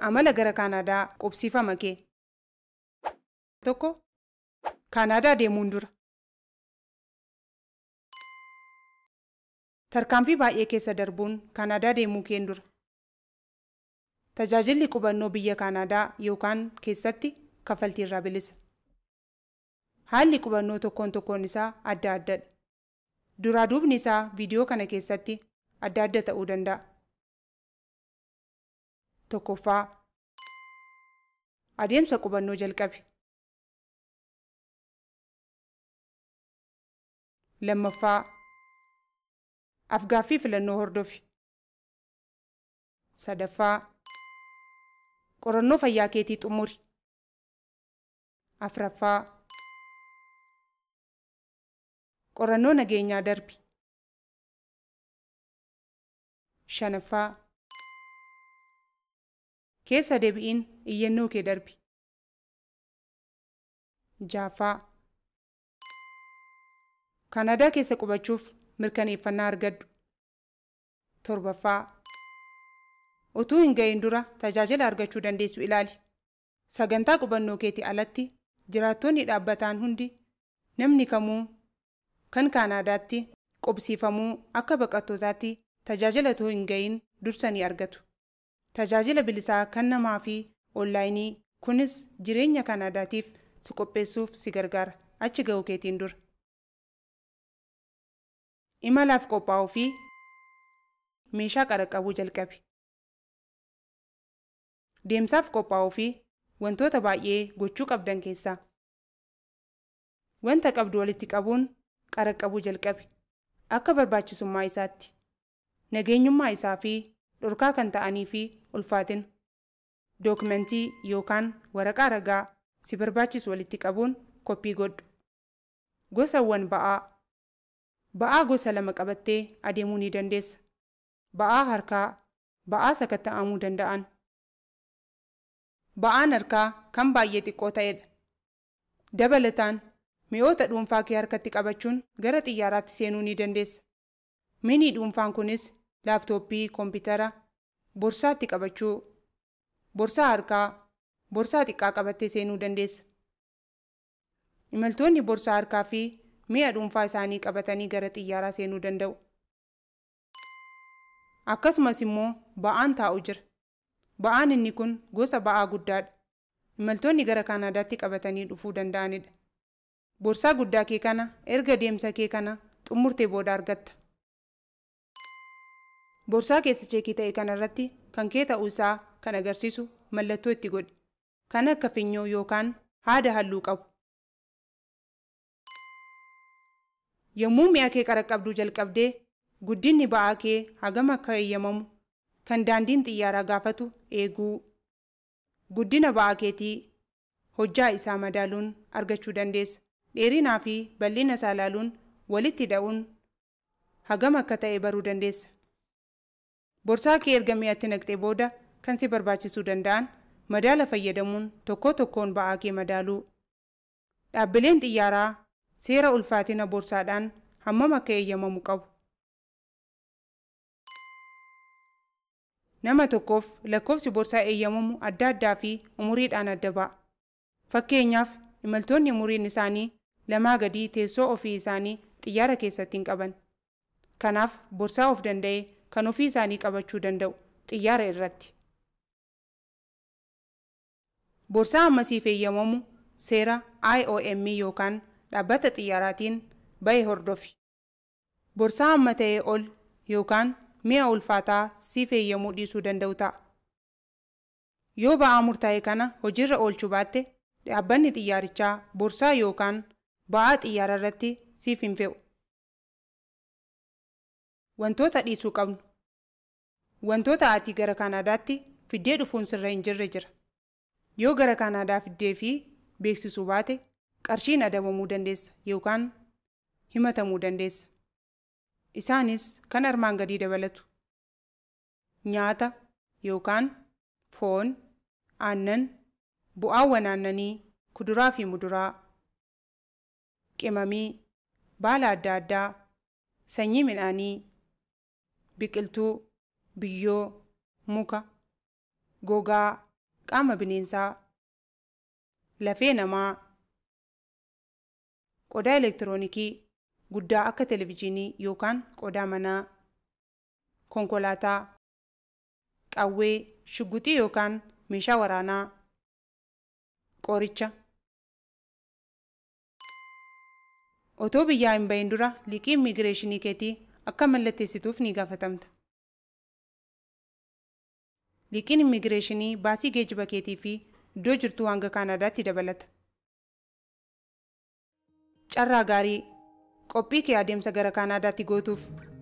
amala gara kaanaadaa qubsiifama kee tokko kaanaadaa deemuun dura tarkaanfii baay'ee keessa darbuun kaanaadaa deemuu keen dura tajaajilli qubannoo biyya kaanaadaa yookaan keessatti kaffaltii irraa bilisa haalli qubannoo tokkoon tokkoon isaa adda dha duraa duubni isaa viidiyoo kana keessatti adda adda ta'uu danda'a tokkoffaa adeemsa qubannoo jalqabe. lammaffaa afgaaffii filannoo hordofi. sadaffaa qorannoo fayyaa keetii xumuri. afraffaa qorannoo nageenyaa darbi. shanaffaa keessa deebi'iin iyyannoo kee darbi. Jaaffaa kaanaadaa keessa qubachuuf mirkaneeffannaa argaddu. Torbaffaa Utuu hin ga'iin dura tajaajila argachuu dandeessu ilaali. Sagantaa qubannoo keetii alatti jiraattonni dhaabbataan hundi namni kamuu kan kaanaadaatti qubsiifamuu akka baqattootaatti tajaajila utuu hin ga'iin dursanii argatu. tajaajila bilisaa kan namaa fi oonlaayinii kunis jireenya kanaadaatiif si qopheessuuf si gargaara achi ga'u keetiin dura. imalaaf qophaa'uu fi meeshaa qabuu jalqabe. Deemsaaf qophaa'uu fi wantoota baay'ee gochuu qabdan keessaa wanta qabdu walitti qabuun qabuu jalqabe akka barbaachisummaa isaatti nageenyummaa isaa fi dhorkaa kan ta'anii fi ulfaatina dookumentii yookaan waraqaa ragaa si barbaachisu walitti qabuun koppii godhu. Gosawwan ba'aa Ba'aa gosa lama qabattee adeemuu ni dandeessa. Ba'aa harkaa ba'aa sakatta'amuu danda'an. Ba'aan harkaa kan baay'ee xiqqoo ta'edha. Dabalataan mi'oota dhuunfaa kee harkatti qabachuun gara xiyyaaraatti seenuu ni dandeessa. Mini dhuunfaan kunis laaptooppii koompitara borsaatti qabachuu borsaa harkaa borsaa xiqqaa qabattee seenuu dandeessa. Imaltoonni borsaa harkaa fi mi'a dhuunfaa isaanii qabatanii gara xiyyaaraa seenuu danda'u. Akkasumas immoo ba'aan taa'u jira. Ba'aan inni kun gosa ba'aa guddaadha. Imaltoonni gara Kaanaadaatti qabatanii dhufuu danda'anidha. Borsaa guddaa kee kana erga deemsa kee kana xumurtee booda argatta. Borsaa keessa cheekii ta'e kanarratti kan kee ta'uu isaa kan agarsiisu mallattoo itti godhe kan akka finyoo yookaan haada halluu qabu. Yommuu mi'a kee qaraqqabduu jalqabdee guddinni ba'aa kee hagam akka eeyyamamu kan daandiin xiyyaaraa gaafatu eeguu guddina ba'aa keetii hojjaa isaa madaaluun argachuu dandeessa. Dheerinaa fi bal'ina isaa ilaaluun walitti da'uun hagam akka ta'e baruu dandeessa. borsaa kee erga mi'atti naqxee booda kan si barbaachisuu danda'an madaala fayyadamuun tokko tokkoon ba'aa kee madaaluu. Dhaabbileen xiyyaaraa seera ulfaatina borsaadhaan hammam akka eeyyamamu qabu. Nama tokkoof lakkoofsi borsaa eeyyamamu adda addaa fi umuriidhaan adda ba'a. Fakkeenyaaf imaltoonni umuriin isaanii lamaa gadii teessoo ofii isaanii xiyyaara keessatti hin qaban. Kanaaf borsaa of danda'ee kan ofii isaanii qabachuu danda'u xiyyaara irratti. Borsaa si feeyyamamu seera IOM yookaan dhaabbata xiyyaaraatiin bahe hordofi. Borsaa amma ta'ee ol yookaan mi'a ulfaataa si feeyyamuu dhiisuu danda'u ta'a. Yoo ba'aa murtaa'e kana hojiirra oolchuu baatte dhaabbanni xiyyaarichaa borsaa yookaan ba'aa xiyyaara irratti siif hin fe'u. wantoota dhiisuu qabnu. Wantoota aatii gara Kanaadaatti fiddee dhufuun sirra hin jirre jira. Yoo gara Kanaadaa fiddee fi beeksisuu baate qarshiin adabamuu dandeessa yookaan himatamuu dandeessa. Isaanis kan armaan gadii dabalatu. Nyaata yookaan foon, aannan, bu'aawwan aannanii, kuduraa fi muduraa, qimamii, baala adda addaa, sanyii midhaanii, biqiltuu, biyyoo, muka, gogaa, qaama bineensaa, lafee namaa, qodaa elektiroonikii guddaa akka televizyiinii yookaan qodaa manaa, konkolaataa, qawwee, shugguxii yookaan meeshaa waraanaa, qoricha. Otoo biyyaa hin bahin dura liqii immigireeshinii keetii akka mallatteessituuf ni gaafatamta. Liqiin immigireeshinii baasii geejjiba keetii fi iddoo jirtuu hanga Kaanaadaatti dabalata. Carraa gaarii qophii kee adeemsa gara Kaanaadaatti gootuuf